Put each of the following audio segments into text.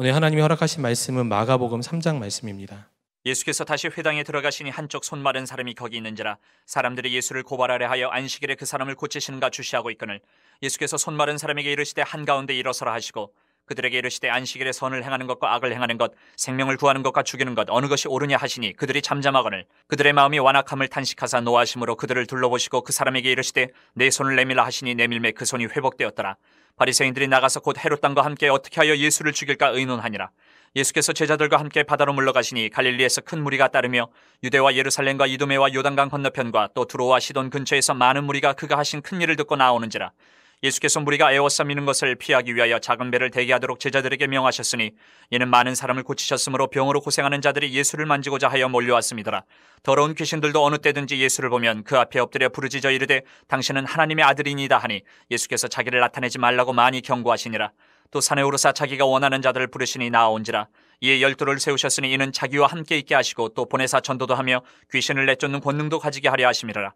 오늘 하나님이 허락하신 말씀은 마가복음 3장 말씀입니다. 예수께서 다시 회당에 들어가시니 한쪽 손 마른 사람이 거기 있는지라 사람들이 예수를 고발하려 하여 안식일에 그 사람을 고치시는가 주시하고 있거늘 예수께서 손 마른 사람에게 이르시되 한가운데 일어서라 하시고 그들에게 이르시되 안식일에 선을 행하는 것과 악을 행하는 것 생명을 구하는 것과 죽이는 것 어느 것이 옳으냐 하시니 그들이 잠잠하거늘 그들의 마음이 완악함을 탄식하사 노하심으로 그들을 둘러보시고 그 사람에게 이르시되 내 손을 내밀라 하시니 내밀매 그 손이 회복되었더라 바리새인들이 나가서 곧 헤롯 땅과 함께 어떻게 하여 예수를 죽일까 의논하니라. 예수께서 제자들과 함께 바다로 물러가시니 갈릴리에서 큰 무리가 따르며 유대와 예루살렘과 이도메와 요단강 건너편과 또 두로와 시돈 근처에서 많은 무리가 그가 하신 큰 일을 듣고 나오는지라 예수께서 무리가 애워싸미는 것을 피하기 위하여 작은 배를 대기하도록 제자들에게 명하셨으니 이는 많은 사람을 고치셨으므로 병으로 고생하는 자들이 예수를 만지고자 하여 몰려왔습니다. 더러운 귀신들도 어느 때든지 예수를 보면 그 앞에 엎드려 부르짖어 이르되 당신은 하나님의 아들이니다 하니 예수께서 자기를 나타내지 말라고 많이 경고하시니라. 또 산에 오르사 자기가 원하는 자들을 부르시니 나아온지라 이에 열두를 세우셨으니 이는 자기와 함께 있게 하시고 또 보내사 전도도 하며 귀신을 내쫓는 권능도 가지게 하려 하심이라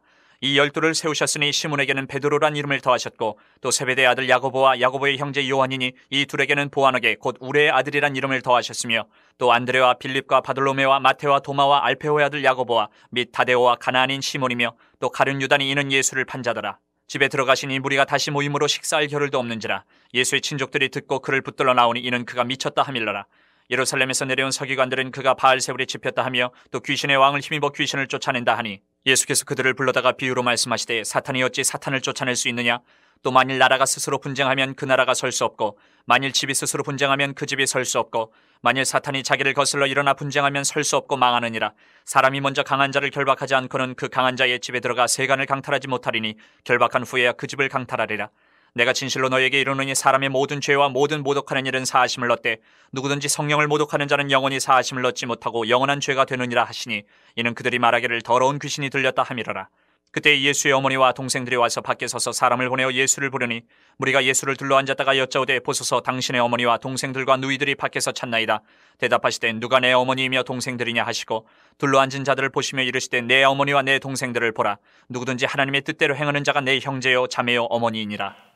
이 열두를 세우셨으니 시몬에게는 베드로란 이름을 더하셨고 또 세베대의 아들 야고보와 야고보의 형제 요한이니 이 둘에게는 보안하게 곧 우레의 아들이란 이름을 더하셨으며 또 안드레와 빌립과 바돌로메와 마테와 도마와 알페오의 아들 야고보와 및 다데오와 가나안인 시몬이며 또 가룟 유단이 이는 예수를 판자더라 집에 들어가신 이 무리가 다시 모임으로 식사할 겨를도 없는지라 예수의 친족들이 듣고 그를 붙들러 나오니 이는 그가 미쳤다 하밀러라 예루살렘에서 내려온 서기관들은 그가 바알세불에 집혔다 하며 또 귀신의 왕을 힘입어 귀신을 쫓아낸다 하니 예수께서 그들을 불러다가 비유로 말씀하시되 사탄이 어찌 사탄을 쫓아낼 수 있느냐? 또 만일 나라가 스스로 분쟁하면 그 나라가 설 수 없고 만일 집이 스스로 분쟁하면 그 집이 설 수 없고 만일 사탄이 자기를 거슬러 일어나 분쟁하면 설 수 없고 망하느니라 사람이 먼저 강한 자를 결박하지 않고는 그 강한 자의 집에 들어가 세간을 강탈하지 못하리니 결박한 후에야 그 집을 강탈하리라 내가 진실로 너에게 이르노니 사람의 모든 죄와 모든 모독하는 일은 사심을 하 얻되 누구든지 성령을 모독하는 자는 영원히 사심을 하 얻지 못하고 영원한 죄가 되느니라 하시니 이는 그들이 말하기를 더러운 귀신이 들렸다 함이라라 그때 예수의 어머니와 동생들이 와서 밖에 서서 사람을 보내어 예수를 부르니 우리가 예수를 둘러앉았다가 여자오되 보소서 당신의 어머니와 동생들과 누이들이 밖에서 찾나이다. 대답하시되 누가 내 어머니이며 동생들이냐 하시고 둘러앉은 자들을 보시며 이르시되 내 어머니와 내 동생들을 보라. 누구든지 하나님의 뜻대로 행하는 자가 내 형제요 자매요 어머니이니라.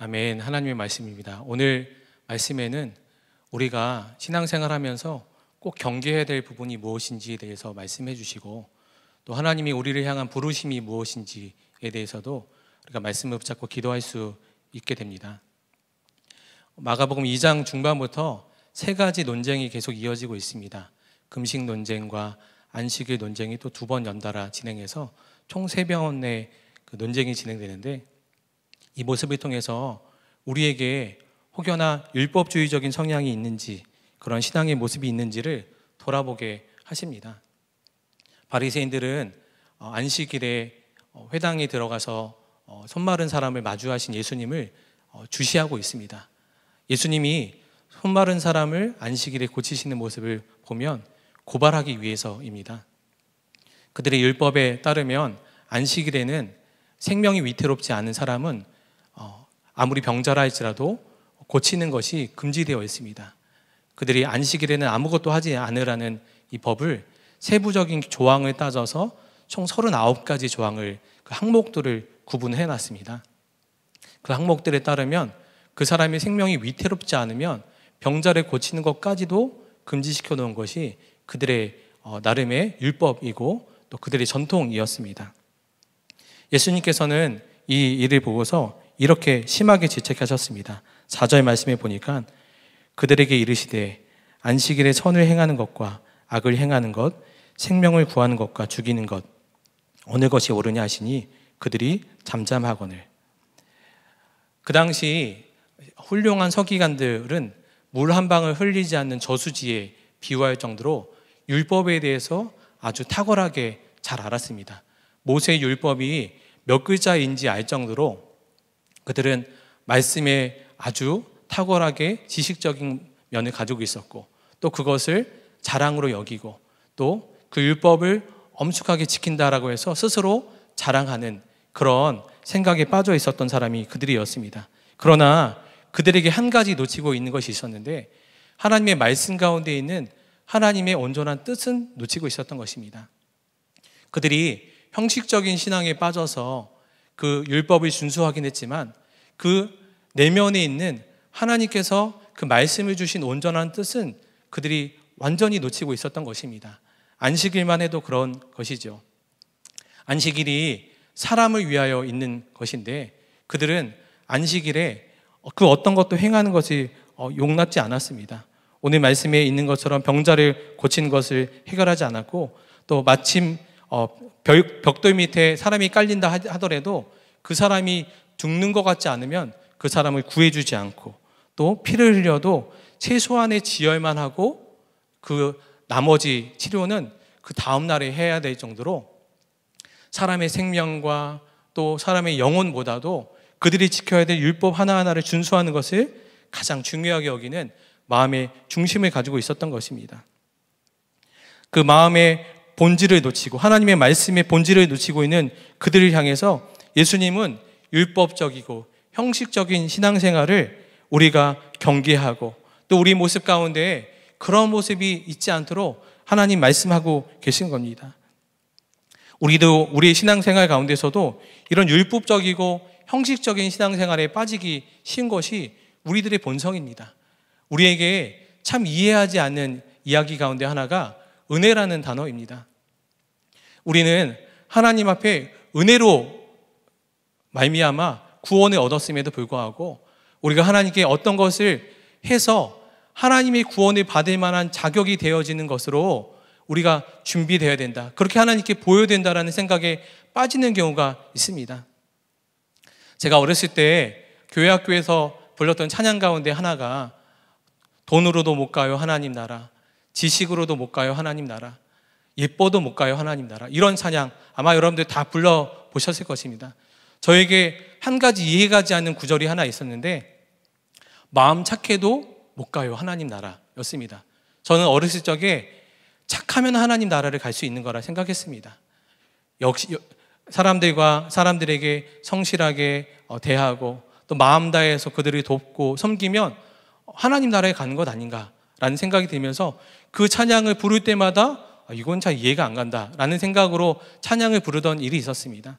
아멘. 하나님의 말씀입니다. 오늘 말씀에는 우리가 신앙생활 하면서 꼭 경계해야 될 부분이 무엇인지에 대해서 말씀해 주시고 또 하나님이 우리를 향한 부르심이 무엇인지에 대해서도 우리가 말씀을 붙잡고 기도할 수 있게 됩니다. 마가복음 2장 중반부터 세 가지 논쟁이 계속 이어지고 있습니다. 금식 논쟁과 안식일 논쟁이 또 두 번 연달아 진행해서 총세 번의 그 논쟁이 진행되는데 이 모습을 통해서 우리에게 혹여나 율법주의적인 성향이 있는지 그런 신앙의 모습이 있는지를 돌아보게 하십니다. 바리새인들은 어, 안식일에 어, 회당에 들어가서 어, 손마른 사람을 마주하신 예수님을 주시하고 있습니다. 예수님이 손마른 사람을 안식일에 고치시는 모습을 보면 고발하기 위해서입니다. 그들의 율법에 따르면 안식일에는 생명이 위태롭지 않은 사람은 아무리 병자라 할지라도 고치는 것이 금지되어 있습니다. 그들이 안식일에는 아무것도 하지 않으라는 이 법을 세부적인 조항을 따져서 총 39가지 조항을 그 항목들을 구분해 놨습니다. 그 항목들에 따르면 그 사람의 생명이 위태롭지 않으면 병자를 고치는 것까지도 금지시켜 놓은 것이 그들의 어, 나름의 율법이고 또 그들의 전통이었습니다. 예수님께서는 이 일을 보고서 이렇게 심하게 질책하셨습니다. 4절 말씀에 보니까 그들에게 이르시되 안식일에 선을 행하는 것과 악을 행하는 것, 생명을 구하는 것과 죽이는 것, 어느 것이 옳으냐 하시니 그들이 잠잠하거늘. 그 당시 훌륭한 서기관들은 물 한 방울 흘리지 않는 저수지에 비유할 정도로 율법에 대해서 아주 탁월하게 잘 알았습니다. 모세 율법이 몇 글자인지 알 정도로 그들은 말씀에 아주 탁월하게 지식적인 면을 가지고 있었고 또 그것을 자랑으로 여기고 또 그 율법을 엄숙하게 지킨다라고 해서 스스로 자랑하는 그런 생각에 빠져 있었던 사람이 그들이었습니다. 그러나 그들에게 한 가지 놓치고 있는 것이 있었는데 하나님의 말씀 가운데 있는 하나님의 온전한 뜻은 놓치고 있었던 것입니다. 그들이 형식적인 신앙에 빠져서 그 율법을 준수하긴 했지만 그 내면에 있는 하나님께서 그 말씀을 주신 온전한 뜻은 그들이 완전히 놓치고 있었던 것입니다. 안식일만 해도 그런 것이죠. 안식일이 사람을 위하여 있는 것인데 그들은 안식일에 그 어떤 것도 행하는 것이 어, 용납지 않았습니다. 오늘 말씀에 있는 것처럼 병자를 고친 것을 해결하지 않았고 또 마침 어, 벽, 벽돌 밑에 사람이 깔린다 하더라도 그 사람이 죽는 것 같지 않으면 그 사람을 구해주지 않고 또 피를 흘려도 최소한의 지혈만 하고 그 나머지 치료는 그 다음날에 해야 될 정도로 사람의 생명과 또 사람의 영혼보다도 그들이 지켜야 될 율법 하나하나를 준수하는 것을 가장 중요하게 여기는 마음의 중심을 가지고 있었던 것입니다. 그 마음의 본질을 놓치고 하나님의 말씀의 본질을 놓치고 있는 그들을 향해서 예수님은 율법적이고 형식적인 신앙생활을 우리가 경계하고 또 우리 모습 가운데 그런 모습이 있지 않도록 하나님 말씀하고 계신 겁니다. 우리도 우리의 신앙생활 가운데서도 이런 율법적이고 형식적인 신앙생활에 빠지기 쉬운 것이 우리들의 본성입니다. 우리에게 참 이해하지 않는 이야기 가운데 하나가 은혜라는 단어입니다. 우리는 하나님 앞에 은혜로 말미암아 구원을 얻었음에도 불구하고 우리가 하나님께 어떤 것을 해서 하나님의 구원을 받을 만한 자격이 되어지는 것으로 우리가 준비되어야 된다. 그렇게 하나님께 보여야 된다라는 생각에 빠지는 경우가 있습니다. 제가 어렸을 때 교회 학교에서 불렀던 찬양 가운데 하나가 돈으로도 못 가요 하나님 나라, 지식으로도 못 가요 하나님 나라, 예뻐도 못 가요 하나님 나라 이런 찬양 아마 여러분들 다 불러 보셨을 것입니다. 저에게 한 가지 이해가 지 않는 구절이 하나 있었는데 마음 착해도 못 가요 하나님 나라였습니다. 저는 어렸을 적에 착하면 하나님 나라를 갈 수 있는 거라 생각했습니다. 역시 사람들과 사람들에게 성실하게 어, 대하고 또 마음 다해서 그들을 돕고 섬기면 하나님 나라에 가는 것 아닌가라는 생각이 들면서 그 찬양을 부를 때마다 아, 이건 잘 이해가 안 간다라는 생각으로 찬양을 부르던 일이 있었습니다.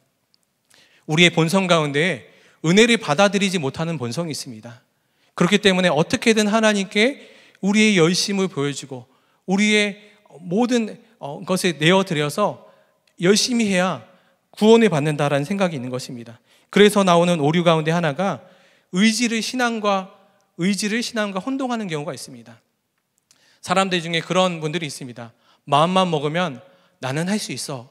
우리의 본성 가운데 은혜를 받아들이지 못하는 본성이 있습니다. 그렇기 때문에 어떻게든 하나님께 우리의 열심을 보여주고 우리의 모든 어, 것을 내어드려서 열심히 해야 구원을 받는다라는 생각이 있는 것입니다. 그래서 나오는 오류 가운데 하나가 의지를 신앙과 의지를 신앙과 혼동하는 경우가 있습니다. 사람들 중에 그런 분들이 있습니다. 마음만 먹으면 나는 할 수 있어.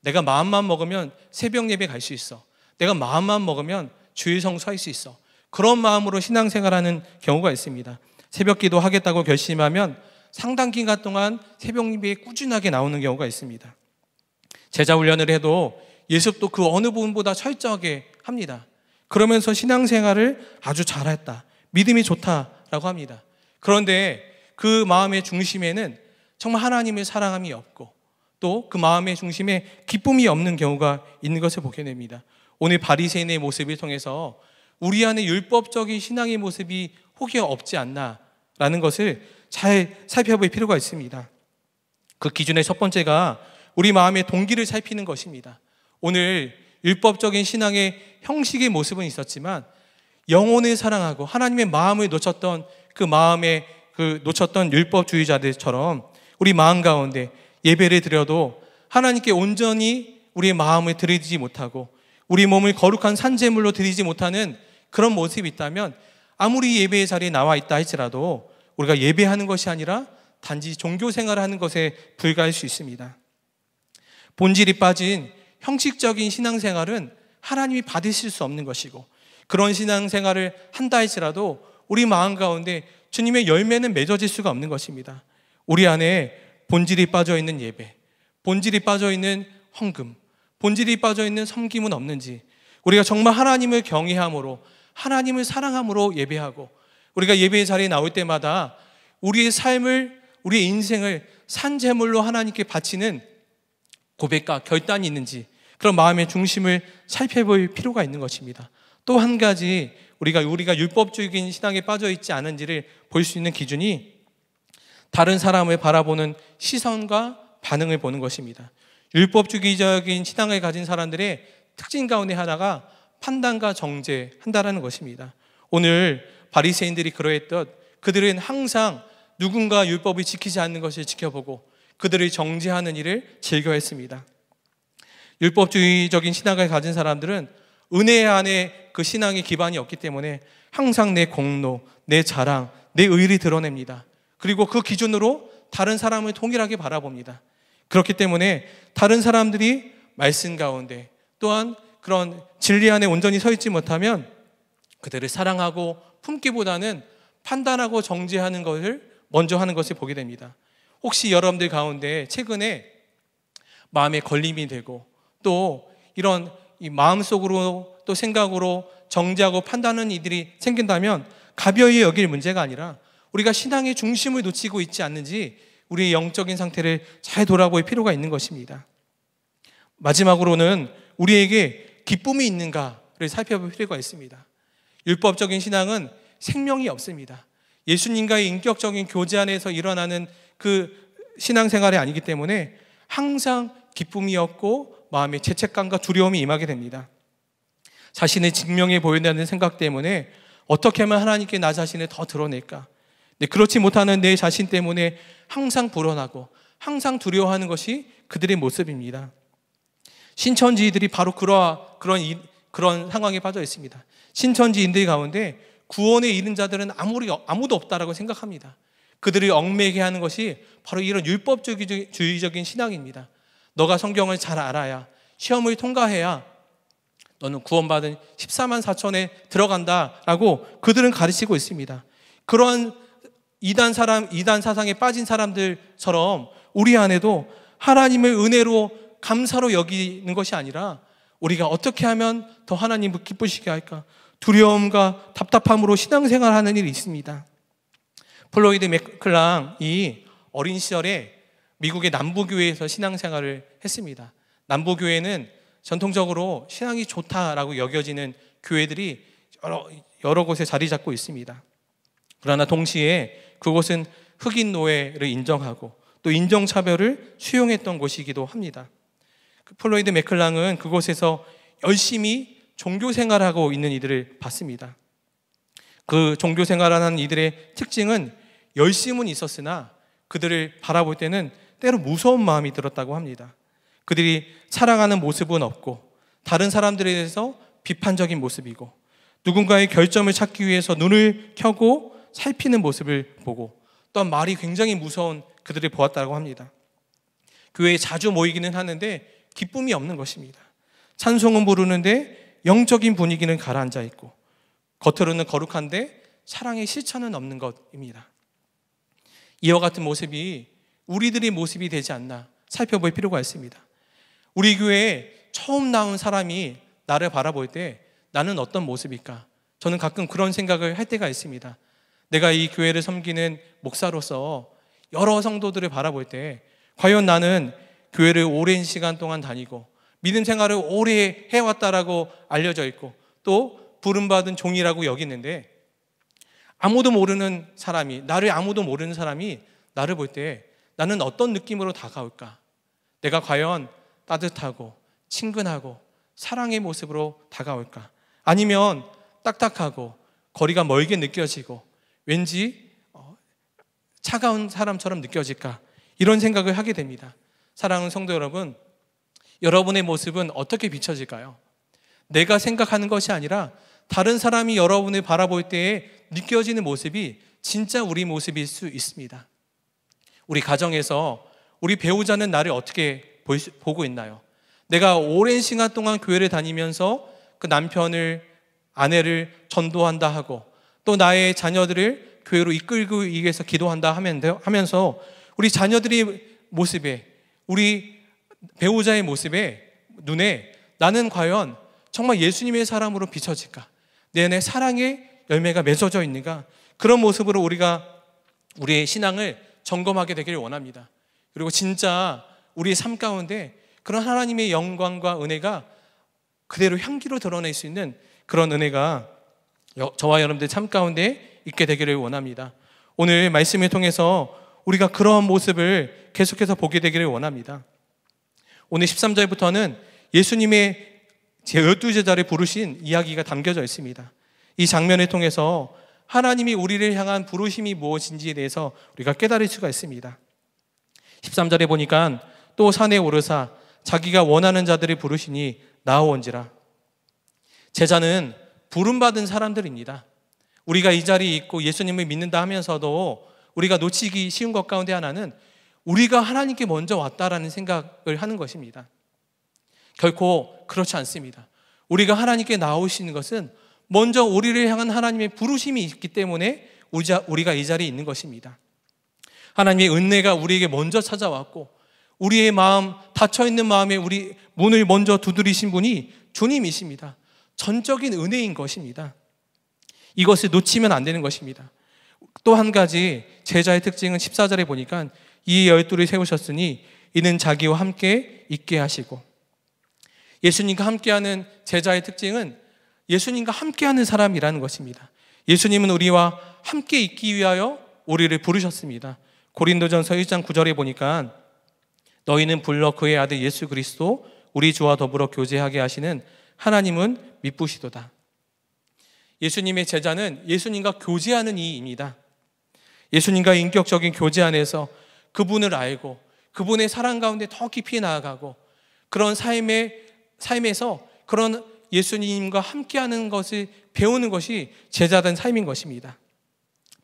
내가 마음만 먹으면 새벽 예배 갈 수 있어. 내가 마음만 먹으면 주일 성수할 수 있어. 그런 마음으로 신앙생활하는 경우가 있습니다. 새벽 기도 하겠다고 결심하면 상당 기간 동안 새벽 예배에 꾸준하게 나오는 경우가 있습니다. 제자 훈련을 해도 예습도 그 어느 부분보다 철저하게 합니다. 그러면서 신앙생활을 아주 잘했다. 믿음이 좋다라고 합니다. 그런데 그 마음의 중심에는 정말 하나님을 사랑함이 없고 또 그 마음의 중심에 기쁨이 없는 경우가 있는 것을 보게 됩니다. 오늘 바리새인의 모습을 통해서 우리 안에 율법적인 신앙의 모습이 혹여 없지 않나라는 것을 잘 살펴볼 필요가 있습니다. 그 기준의 첫 번째가 우리 마음의 동기를 살피는 것입니다. 오늘 율법적인 신앙의 형식의 모습은 있었지만 영혼을 사랑하고 하나님의 마음을 놓쳤던 그 마음의 그 놓쳤던 율법주의자들처럼 우리 마음 가운데 예배를 드려도 하나님께 온전히 우리의 마음을 드리지 못하고 우리 몸을 거룩한 산재물로 드리지 못하는 그런 모습이 있다면 아무리 예배의 자리에 나와 있다 할지라도 우리가 예배하는 것이 아니라 단지 종교 생활을 하는 것에 불과할 수 있습니다. 본질이 빠진 형식적인 신앙생활은 하나님이 받으실 수 없는 것이고 그런 신앙생활을 한다 할지라도 우리 마음 가운데 주님의 열매는 맺어질 수가 없는 것입니다. 우리 안에 본질이 빠져 있는 예배, 본질이 빠져 있는 헌금, 본질이 빠져 있는 섬김은 없는지 우리가 정말 하나님을 경외함으로 하나님을 사랑함으로 예배하고 우리가 예배의 자리에 나올 때마다 우리의 삶을 우리의 인생을 산재물로 하나님께 바치는 고백과 결단이 있는지 그런 마음의 중심을 살펴볼 필요가 있는 것입니다. 또 한 가지 우리가 우리가 율법적인 신앙에 빠져 있지 않은지를 볼 수 있는 기준이 다른 사람을 바라보는 시선과 반응을 보는 것입니다. 율법주의적인 신앙을 가진 사람들의 특징 가운데 하나가 판단과 정제한다라는 것입니다. 오늘 바리새인들이 그러했듯 그들은 항상 누군가 율법을 지키지 않는 것을 지켜보고 그들을 정제하는 일을 즐겨했습니다. 율법주의적인 신앙을 가진 사람들은 은혜 안에 그 신앙의 기반이 없기 때문에 항상 내 공로, 내 자랑, 내 의를 드러냅니다. 그리고 그 기준으로 다른 사람을 동일하게 바라봅니다. 그렇기 때문에 다른 사람들이 말씀 가운데 또한 그런 진리 안에 온전히 서 있지 못하면 그들을 사랑하고 품기보다는 판단하고 정죄하는 것을 먼저 하는 것을 보게 됩니다. 혹시 여러분들 가운데 최근에 마음에 걸림이 되고 또 이런 마음속으로 또 생각으로 정죄하고 판단하는 이들이 생긴다면 가벼이 여길 문제가 아니라 우리가 신앙의 중심을 놓치고 있지 않는지 우리의 영적인 상태를 잘 돌아볼 필요가 있는 것입니다. 마지막으로는 우리에게 기쁨이 있는가를 살펴볼 필요가 있습니다. 율법적인 신앙은 생명이 없습니다. 예수님과의 인격적인 교제 안에서 일어나는 그 신앙생활이 아니기 때문에 항상 기쁨이 없고 마음의 죄책감과 두려움이 임하게 됩니다. 자신의 증명에 보인다는 생각 때문에 어떻게 하면 하나님께 나 자신을 더 드러낼까? 네, 그렇지 못하는 내 자신 때문에 항상 불안하고 항상 두려워하는 것이 그들의 모습입니다. 신천지들이 바로 그러, 그런, 그런 상황에 빠져 있습니다. 신천지인들 가운데 구원에 이른 자들은 아무리, 아무도 없다라고 생각합니다. 그들이 얽매게 하는 것이 바로 이런 율법주의적인 신앙입니다. 너가 성경을 잘 알아야, 시험을 통과해야 너는 구원받은 14만 4천에 들어간다라고 그들은 가르치고 있습니다. 그런 이단 사람, 이단 사상에 빠진 사람들처럼 우리 안에도 하나님을 은혜로 감사로 여기는 것이 아니라 우리가 어떻게 하면 더 하나님을 기쁘시게 할까? 두려움과 답답함으로 신앙생활 하는 일이 있습니다. 플로이드 맥클랑이 어린 시절에 미국의 남부교회에서 신앙생활을 했습니다. 남부교회는 전통적으로 신앙이 좋다라고 여겨지는 교회들이 여러, 여러 곳에 자리 잡고 있습니다. 그러나 동시에 그곳은 흑인 노예를 인정하고 또 인종차별을 수용했던 곳이기도 합니다. 그 플로이드 맥클랑은 그곳에서 열심히 종교 생활하고 있는 이들을 봤습니다. 그 종교 생활하는 이들의 특징은 열심은 있었으나 그들을 바라볼 때는 때로 무서운 마음이 들었다고 합니다. 그들이 살아가는 모습은 없고 다른 사람들에 대해서 비판적인 모습이고 누군가의 결점을 찾기 위해서 눈을 켜고 살피는 모습을 보고 또한 말이 굉장히 무서운 그들을 보았다고 합니다. 교회에 그 자주 모이기는 하는데 기쁨이 없는 것입니다. 찬송은 부르는데 영적인 분위기는 가라앉아 있고 겉으로는 거룩한데 사랑의 실천은 없는 것입니다. 이와 같은 모습이 우리들의 모습이 되지 않나 살펴볼 필요가 있습니다. 우리 교회에 처음 나온 사람이 나를 바라볼 때 나는 어떤 모습일까? 저는 가끔 그런 생각을 할 때가 있습니다. 내가 이 교회를 섬기는 목사로서 여러 성도들을 바라볼 때 과연 나는 교회를 오랜 시간 동안 다니고 믿음 생활을 오래 해왔다라고 알려져 있고 또 부름받은 종이라고 여기는데 아무도 모르는 사람이 나를 아무도 모르는 사람이 나를 볼 때 나는 어떤 느낌으로 다가올까? 내가 과연 따뜻하고 친근하고 사랑의 모습으로 다가올까? 아니면 딱딱하고 거리가 멀게 느껴지고 왠지 어, 차가운 사람처럼 느껴질까? 이런 생각을 하게 됩니다. 사랑하는 성도 여러분, 여러분의 모습은 어떻게 비춰질까요? 내가 생각하는 것이 아니라 다른 사람이 여러분을 바라볼 때에 느껴지는 모습이 진짜 우리 모습일 수 있습니다. 우리 가정에서 우리 배우자는 나를 어떻게 보고 있나요? 내가 오랜 시간 동안 교회를 다니면서 그 남편을, 아내를 전도한다 하고 또 나의 자녀들을 교회로 이끌기 위해서 기도한다 하면서 우리 자녀들의 모습에 우리 배우자의 모습에 눈에 나는 과연 정말 예수님의 사람으로 비춰질까? 내내 사랑의 열매가 맺어져 있는가? 그런 모습으로 우리가 우리의 신앙을 점검하게 되기를 원합니다. 그리고 진짜 우리의 삶 가운데 그런 하나님의 영광과 은혜가 그대로 향기로 드러낼 수 있는 그런 은혜가 저와 여러분들 참 가운데 있게 되기를 원합니다. 오늘 말씀을 통해서 우리가 그러한 모습을 계속해서 보게 되기를 원합니다. 오늘 13절부터는 예수님의 제12 제자를 부르신 이야기가 담겨져 있습니다. 이 장면을 통해서 하나님이 우리를 향한 부르심이 무엇인지에 대해서 우리가 깨달을 수가 있습니다. 13절에 보니까 또 산에 오르사 자기가 원하는 자들을 부르시니 나오온지라. 제자는 부름받은 사람들입니다. 우리가 이 자리에 있고 예수님을 믿는다 하면서도 우리가 놓치기 쉬운 것 가운데 하나는 우리가 하나님께 먼저 왔다라는 생각을 하는 것입니다. 결코 그렇지 않습니다. 우리가 하나님께 나오시는 것은 먼저 우리를 향한 하나님의 부르심이 있기 때문에 우리가 이 자리에 있는 것입니다. 하나님의 은혜가 우리에게 먼저 찾아왔고 우리의 마음 닫혀 있는 마음에 우리 문을 먼저 두드리신 분이 주님이십니다. 전적인 은혜인 것입니다. 이것을 놓치면 안 되는 것입니다. 또 한 가지 제자의 특징은 14절에 보니까 이 열두를 세우셨으니 이는 자기와 함께 있게 하시고 예수님과 함께하는 제자의 특징은 예수님과 함께하는 사람이라는 것입니다. 예수님은 우리와 함께 있기 위하여 우리를 부르셨습니다. 고린도전서 1장 9절에 보니까 너희는 불러 그의 아들 예수 그리스도 우리 주와 더불어 교제하게 하시는 하나님은 미쁘시도다. 예수님의 제자는 예수님과 교제하는 이입니다. 예수님과 인격적인 교제 안에서 그분을 알고 그분의 사랑 가운데 더 깊이 나아가고 그런 삶의 삶에서 그런 예수님과 함께하는 것을 배우는 것이 제자된 삶인 것입니다.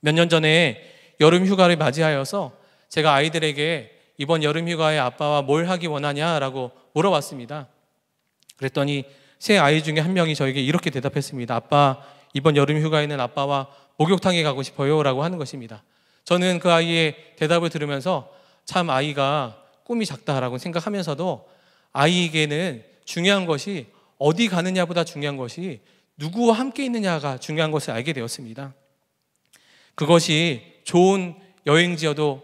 몇 년 전에 여름 휴가를 맞이하여서 제가 아이들에게 이번 여름 휴가에 아빠와 뭘 하기 원하냐라고 물어봤습니다. 그랬더니 세 아이 중에 한 명이 저에게 이렇게 대답했습니다. 아빠, 이번 여름 휴가에는 아빠와 목욕탕에 가고 싶어요. 라고 하는 것입니다. 저는 그 아이의 대답을 들으면서 참 아이가 꿈이 작다라고 생각하면서도 아이에게는 중요한 것이 어디 가느냐보다 중요한 것이 누구와 함께 있느냐가 중요한 것을 알게 되었습니다. 그것이 좋은 여행지여도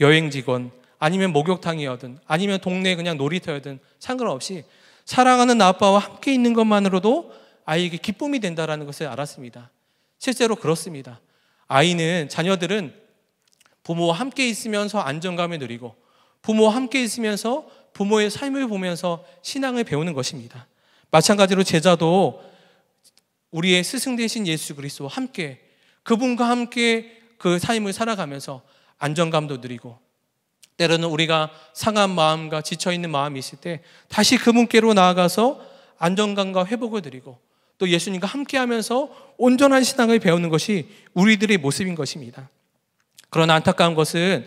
여행지건 아니면 목욕탕이어든 아니면 동네 그냥 놀이터여든 상관없이 사랑하는 아빠와 함께 있는 것만으로도 아이에게 기쁨이 된다라는 것을 알았습니다. 실제로 그렇습니다. 아이는 자녀들은 부모와 함께 있으면서 안정감을 누리고 부모와 함께 있으면서 부모의 삶을 보면서 신앙을 배우는 것입니다. 마찬가지로 제자도 우리의 스승 되신 예수 그리스도와 함께 그분과 함께 그 삶을 살아가면서 안정감도 누리고 때로는 우리가 상한 마음과 지쳐있는 마음이 있을 때 다시 그분께로 나아가서 안정감과 회복을 드리고 또 예수님과 함께 하면서 온전한 신앙을 배우는 것이 우리들의 모습인 것입니다. 그러나 안타까운 것은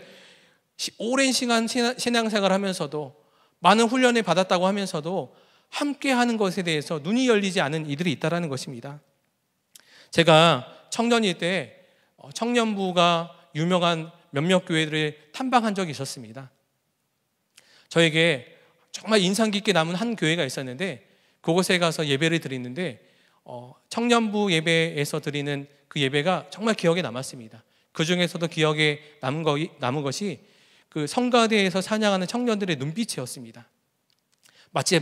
오랜 시간 신앙생활 을 하면서도 많은 훈련을 받았다고 하면서도 함께 하는 것에 대해서 눈이 열리지 않은 이들이 있다라는 것입니다. 제가 청년일 때 어, 청년부가 유명한 몇몇 교회들을 탐방한 적이 있었습니다. 저에게 정말 인상 깊게 남은 한 교회가 있었는데 그곳에 가서 예배를 드리는데 어, 청년부 예배에서 드리는 그 예배가 정말 기억에 남았습니다. 그 중에서도 기억에 남은, 거, 남은 것이 그 성가대에서 사냥하는 청년들의 눈빛이었습니다. 마치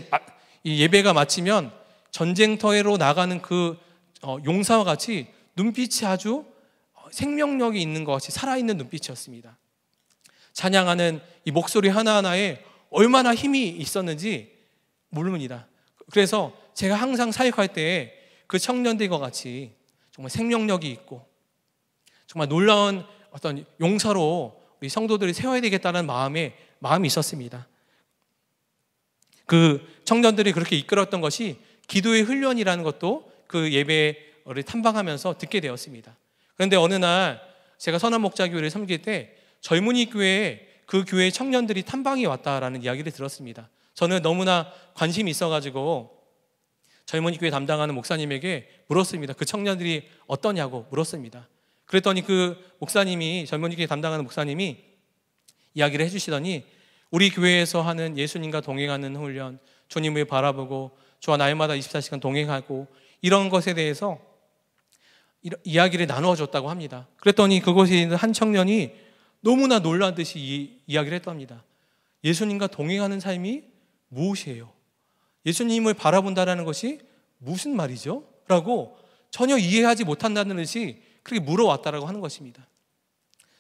이 예배가 마치면 전쟁터로 나가는 그 어, 용사와 같이 눈빛이 아주 생명력이 있는 것 같이 살아있는 눈빛이었습니다. 찬양하는 이 목소리 하나하나에 얼마나 힘이 있었는지 모릅니다. 그래서 제가 항상 사역할 때 그 청년들과 같이 정말 생명력이 있고 정말 놀라운 어떤 용사로 우리 성도들이 세워야 되겠다는 마음에 마음이 있었습니다. 그 청년들이 그렇게 이끌었던 것이 기도의 훈련이라는 것도 그 예배를 탐방하면서 듣게 되었습니다. 그런데 어느 날 제가 선한 목자 교회를 섬길 때 젊은이 교회에 그 교회 청년들이 탐방이 왔다라는 이야기를 들었습니다. 저는 너무나 관심이 있어가지고 젊은이 교회 담당하는 목사님에게 물었습니다. 그 청년들이 어떠냐고 물었습니다. 그랬더니 그 목사님이 젊은이 교회 담당하는 목사님이 이야기를 해주시더니 우리 교회에서 하는 예수님과 동행하는 훈련, 주님을 바라보고 주와 날마다 24시간 동행하고 이런 것에 대해서 이야기를 나누어줬다고 합니다. 그랬더니 그곳에 있는 한 청년이 너무나 놀란 듯이 이 이야기를 했답니다. 예수님과 동행하는 삶이 무엇이에요? 예수님을 바라본다라는 것이 무슨 말이죠? 라고 전혀 이해하지 못한다는 듯이 그렇게 물어왔다라고 하는 것입니다.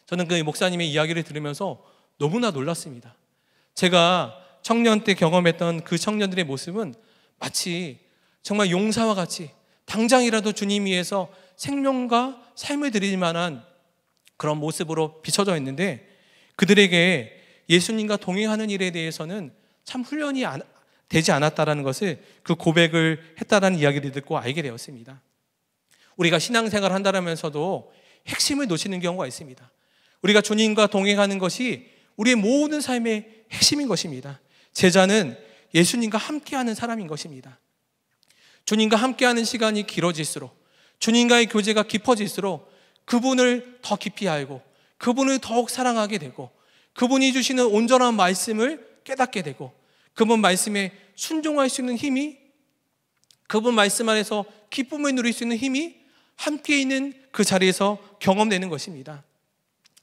저는 그 목사님의 이야기를 들으면서 너무나 놀랐습니다. 제가 청년 때 경험했던 그 청년들의 모습은 마치 정말 용사와 같이 당장이라도 주님 위해서 생명과 삶을 드릴 만한 그런 모습으로 비춰져 있는데 그들에게 예수님과 동행하는 일에 대해서는 참 훈련이 되지 않았다라는 것을 그 고백을 했다라는 이야기를 듣고 알게 되었습니다. 우리가 신앙생활 한다라면서도 핵심을 놓치는 경우가 있습니다. 우리가 주님과 동행하는 것이 우리의 모든 삶의 핵심인 것입니다. 제자는 예수님과 함께하는 사람인 것입니다. 주님과 함께하는 시간이 길어질수록 주님과의 교제가 깊어질수록 그분을 더 깊이 알고 그분을 더욱 사랑하게 되고 그분이 주시는 온전한 말씀을 깨닫게 되고 그분 말씀에 순종할 수 있는 힘이 그분 말씀 안에서 기쁨을 누릴 수 있는 힘이 함께 있는 그 자리에서 경험되는 것입니다.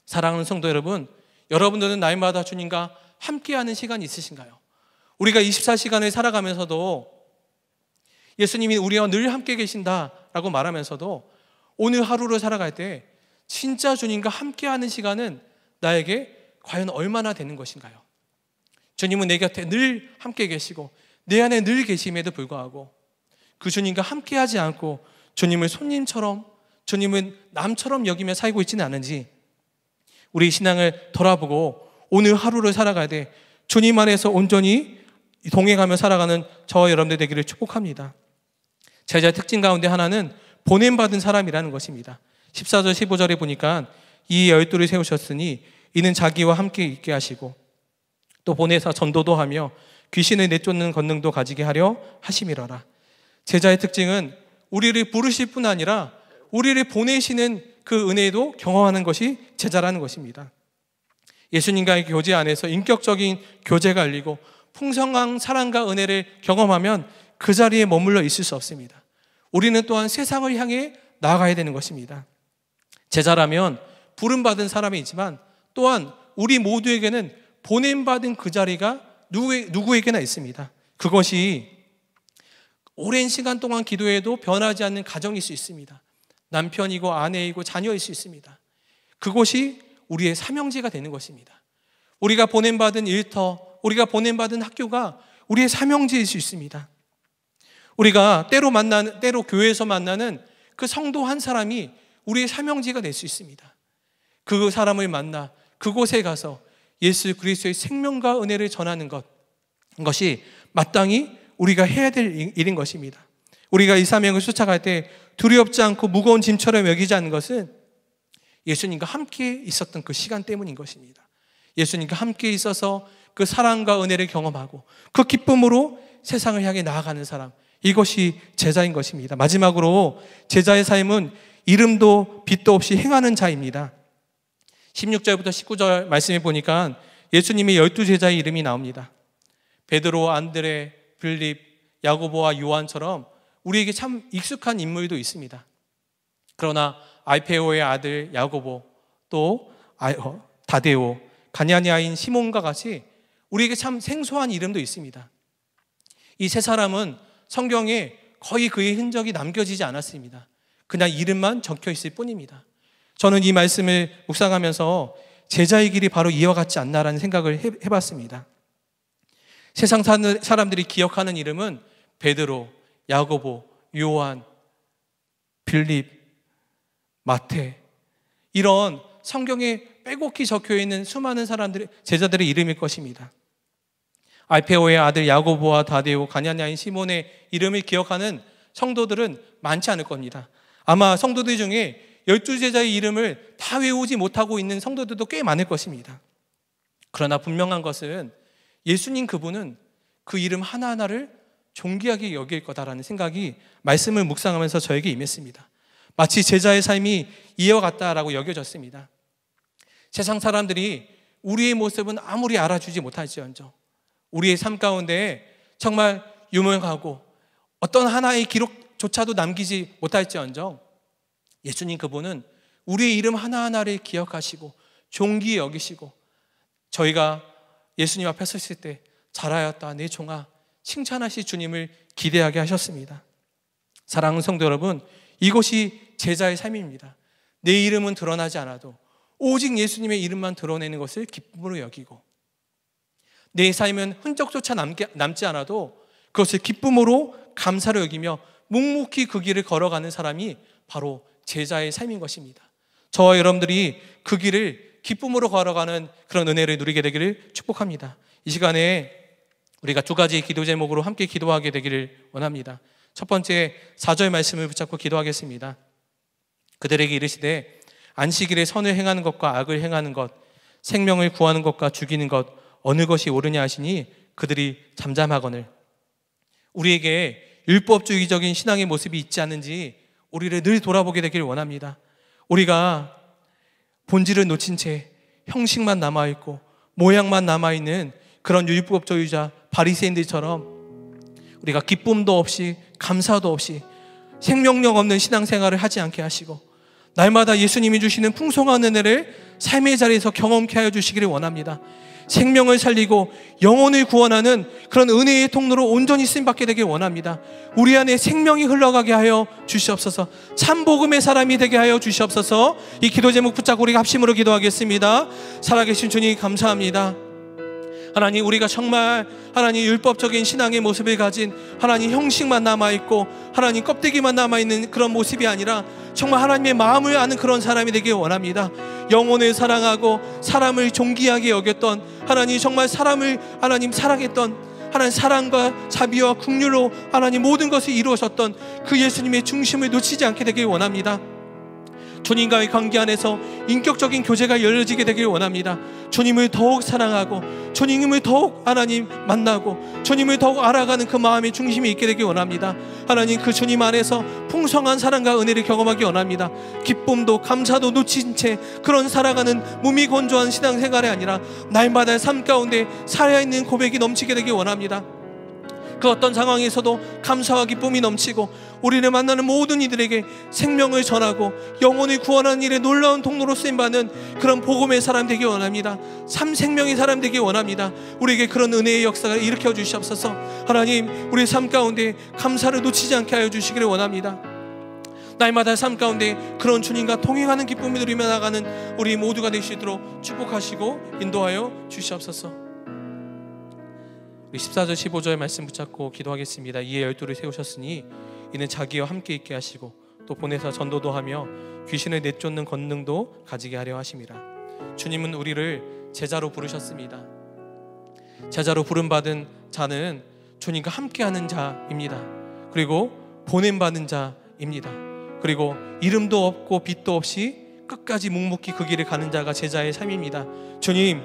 사랑하는 성도 여러분, 여러분들은 날마다 주님과 함께하는 시간이 있으신가요? 우리가 24시간을 살아가면서도 예수님이 우리와 늘 함께 계신다 라고 말하면서도 오늘 하루를 살아갈 때 진짜 주님과 함께하는 시간은 나에게 과연 얼마나 되는 것인가요? 주님은 내 곁에 늘 함께 계시고 내 안에 늘 계심에도 불구하고 그 주님과 함께하지 않고 주님을 손님처럼 주님은 남처럼 여기며 살고 있지는 않은지 우리 신앙을 돌아보고 오늘 하루를 살아가야 돼 주님 안에서 온전히 동행하며 살아가는 저와 여러분들 되기를 축복합니다. 제자의 특징 가운데 하나는 보냄받은 사람이라는 것입니다. 14절, 15절에 보니까 이 열두를 세우셨으니 이는 자기와 함께 있게 하시고 또 보내사 전도도 하며 귀신을 내쫓는 권능도 가지게 하려 하심이라라. 제자의 특징은 우리를 부르실 뿐 아니라 우리를 보내시는 그 은혜도 경험하는 것이 제자라는 것입니다. 예수님과의 교제 안에서 인격적인 교제가 열리고 풍성한 사랑과 은혜를 경험하면 그 자리에 머물러 있을 수 없습니다. 우리는 또한 세상을 향해 나아가야 되는 것입니다. 제자라면 부름받은 사람이지만 또한 우리 모두에게는 보냄받은 그 자리가 누구, 에게나 있습니다. 그것이 오랜 시간 동안 기도해도 변하지 않는 가정일 수 있습니다. 남편이고 아내이고 자녀일 수 있습니다. 그것이 우리의 사명지가 되는 것입니다. 우리가 보냄받은 일터, 우리가 보냄받은 학교가 우리의 사명지일 수 있습니다. 우리가 때로 만나는, 때로 교회에서 만나는 그 성도 한 사람이 우리의 사명지가 될 수 있습니다. 그 사람을 만나 그곳에 가서 예수 그리스의 생명과 은혜를 전하는 것, 것이 마땅히 우리가 해야 될 일인 것입니다. 우리가 이 사명을 쫓아갈 때 두렵지 않고 무거운 짐처럼 여기지 않는 것은 예수님과 함께 있었던 그 시간 때문인 것입니다. 예수님과 함께 있어서 그 사랑과 은혜를 경험하고 그 기쁨으로 세상을 향해 나아가는 사람, 이것이 제자인 것입니다. 마지막으로 제자의 삶은 이름도 빛도 없이 행하는 자입니다. 16절부터 19절 말씀해 보니까 예수님의 열두 제자의 이름이 나옵니다. 베드로, 안드레, 빌립, 야고보와 요한처럼 우리에게 참 익숙한 인물도 있습니다. 그러나 알페오의 아들 야고보 또 아, 어, 다데오, 가냐니아인 시몬과 같이 우리에게 참 생소한 이름도 있습니다. 이 세 사람은 성경에 거의 그의 흔적이 남겨지지 않았습니다. 그냥 이름만 적혀 있을 뿐입니다. 저는 이 말씀을 묵상하면서 제자의 길이 바로 이와 같지 않나라는 생각을 해, 봤습니다 세상 사람들이 기억하는 이름은 베드로, 야고보, 요한, 빌립, 마태 이런 성경에 빼곡히 적혀 있는 수많은 사람들의 제자들의 이름일 것입니다. 알페오의 아들 야고보와 다데오, 가냐냐인 시몬의 이름을 기억하는 성도들은 많지 않을 겁니다. 아마 성도들 중에 열두 제자의 이름을 다 외우지 못하고 있는 성도들도 꽤 많을 것입니다. 그러나 분명한 것은 예수님 그분은 그 이름 하나하나를 존귀하게 여길 거다라는 생각이 말씀을 묵상하면서 저에게 임했습니다. 마치 제자의 삶이 이와 같다라고 여겨졌습니다. 세상 사람들이 우리의 모습은 아무리 알아주지 못할지언정 우리의 삶 가운데 정말 유명하고 어떤 하나의 기록조차도 남기지 못할지언정 예수님 그분은 우리의 이름 하나하나를 기억하시고 종기 여기시고 저희가 예수님 앞에 섰을 때 잘하였다 내 종아 칭찬하시 주님을 기대하게 하셨습니다. 사랑하는 성도 여러분, 이것이 제자의 삶입니다. 내 이름은 드러나지 않아도 오직 예수님의 이름만 드러내는 것을 기쁨으로 여기고 내 삶은 흔적조차 남게, 남지 않아도 그것을 기쁨으로 감사를 여기며 묵묵히 그 길을 걸어가는 사람이 바로 제자의 삶인 것입니다. 저와 여러분들이 그 길을 기쁨으로 걸어가는 그런 은혜를 누리게 되기를 축복합니다. 이 시간에 우리가 두 가지 기도 제목으로 함께 기도하게 되기를 원합니다. 첫 번째 4절 말씀을 붙잡고 기도하겠습니다. 그들에게 이르시되 안식일에 선을 행하는 것과 악을 행하는 것 생명을 구하는 것과 죽이는 것 어느 것이 옳으냐 하시니 그들이 잠잠하거늘 우리에게 율법주의적인 신앙의 모습이 있지 않은지 우리를 늘 돌아보게 되길 원합니다. 우리가 본질을 놓친 채 형식만 남아 있고 모양만 남아 있는 그런 율법주의자 바리새인들처럼 우리가 기쁨도 없이 감사도 없이 생명력 없는 신앙생활을 하지 않게 하시고 날마다 예수님이 주시는 풍성한 은혜를 삶의 자리에서 경험케 하여 주시기를 원합니다. 생명을 살리고 영혼을 구원하는 그런 은혜의 통로로 온전히 쓰임받게 되길 원합니다. 우리 안에 생명이 흘러가게 하여 주시옵소서 참 복음의 사람이 되게 하여 주시옵소서 이 기도 제목 붙잡고 우리가 합심으로 기도하겠습니다. 살아계신 주님 감사합니다. 하나님 우리가 정말 하나님 율법적인 신앙의 모습을 가진 하나님 형식만 남아 있고 하나님 껍데기만 남아 있는 그런 모습이 아니라 정말 하나님의 마음을 아는 그런 사람이 되길 원합니다. 영혼을 사랑하고 사람을 존귀하게 여겼던 하나님 정말 사람을 하나님 사랑했던 하나님 사랑과 자비와 국률로 하나님 모든 것을 이루어졌던 그 예수님의 중심을 놓치지 않게 되길 원합니다. 주님과의 관계 안에서 인격적인 교제가 열려지게 되길 원합니다. 주님을 더욱 사랑하고 주님을 더욱 하나님 만나고 주님을 더욱 알아가는 그 마음의 중심이 있게 되길 원합니다. 하나님 그 주님 안에서 풍성한 사랑과 은혜를 경험하기 원합니다. 기쁨도 감사도 놓친 채 그런 살아가는 몸이 건조한 신앙생활이 아니라 날마다 삶 가운데 살아있는 고백이 넘치게 되길 원합니다. 그 어떤 상황에서도 감사와 기쁨이 넘치고 우리를 만나는 모든 이들에게 생명을 전하고 영혼을 구원하는 일에 놀라운 통로로 쓰임받는 그런 복음의 사람 되기 원합니다. 삼 생명의 사람 되기 원합니다. 우리에게 그런 은혜의 역사가 일으켜 주시옵소서. 하나님, 우리 삶 가운데 감사를 놓치지 않게 하여 주시기를 원합니다. 날마다 삶 가운데 그런 주님과 통행하는 기쁨이 누리며 나가는 우리 모두가 될수도록 축복하시고 인도하여 주시옵소서. 14절 15절 말씀 붙잡고 기도하겠습니다. 이에 열두를 세우셨으니 이는 자기와 함께 있게 하시고 또보내서 전도도 하며 귀신을 내쫓는 권능도 가지게 하려 하심이라. 주님은 우리를 제자로 부르셨습니다. 제자로 부름 받은 자는 주님과 함께하는 자입니다. 그리고 보냄 받은 자입니다. 그리고 이름도 없고 빛도 없이 끝까지 묵묵히 그 길을 가는 자가 제자의 삶입니다. 주님,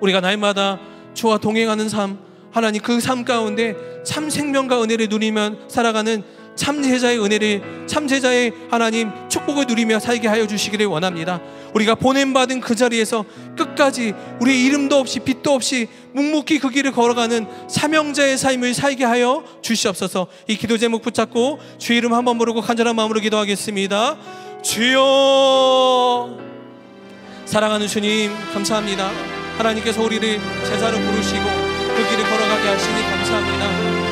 우리가 날마다 주와 동행하는 삶, 하나님 그 삶 가운데 참 생명과 은혜를 누리며 살아가는 참 제자의 은혜를 참 제자의 하나님 축복을 누리며 살게 하여 주시기를 원합니다. 우리가 보냄 받은 그 자리에서 끝까지 우리 이름도 없이 빛도 없이 묵묵히 그 길을 걸어가는 사명자의 삶을 살게 하여 주시옵소서. 이 기도 제목 붙잡고 주 이름 한번 부르고 간절한 마음으로 기도하겠습니다. 주여 사랑하는 주님 감사합니다. 하나님께서 우리를 제자로 부르시고 그 길을 걸어가게 하시니 감사합니다.